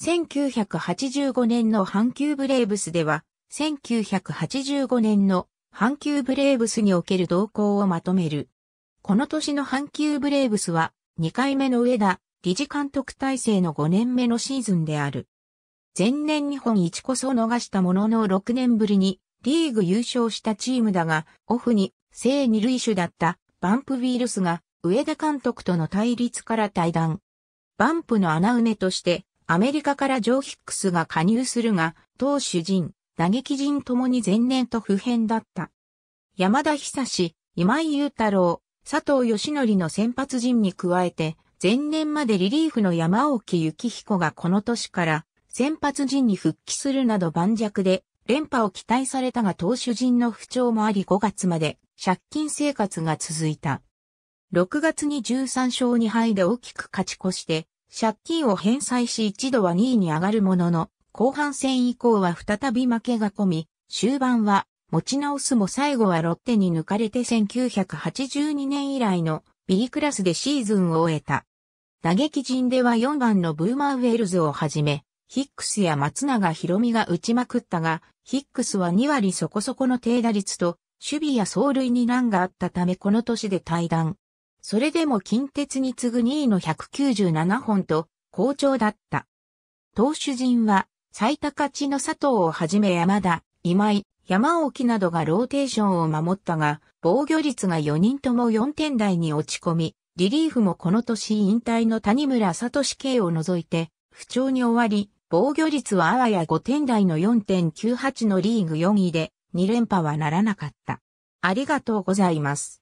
1985年の阪急ブレーブスでは、1985年の阪急ブレーブスにおける動向をまとめる。この年の阪急ブレーブスは、2回目の上田、理事監督体制の5年目のシーズンである。前年日本一こそ逃したものの6年ぶりにリーグ優勝したチームだが、オフに正二塁手だったバンプウィールスが上田監督との対立から対談。バンプの穴埋めとしてアメリカからジョー・ヒックスが加入するが、投手陣、打撃陣ともに前年と不変だった。山田久志、今井雄太郎、佐藤義則の先発陣に加えて、前年までリリーフの山沖幸彦がこの年から先発陣に復帰するなど盤石で、連覇を期待されたが投手陣の不調もあり5月まで借金生活が続いた。6月に13勝2敗で大きく勝ち越して、借金を返済し一度は2位に上がるものの、後半戦以降は再び負けが込み、終盤は持ち直すも最後はロッテに抜かれて1982年以来の B クラスでシーズンを終えた。打撃陣では4番のブーマーウェルズをはじめ、ヒックスや松永博美が打ちまくったが、ヒックスは2割そこそこの低打率と、守備や走塁に難があったためこの年で退団。それでも近鉄に次ぐ2位の197本と、好調だった。投手陣は、最多勝ちの佐藤をはじめ山田、今井、山沖などがローテーションを守ったが、防御率が4人とも4点台に落ち込み、リリーフもこの年引退の谷村聡圭を除いて、不調に終わり、防御率はあわや5点台の4.98のリーグ4位で、2連覇はならなかった。ありがとうございます。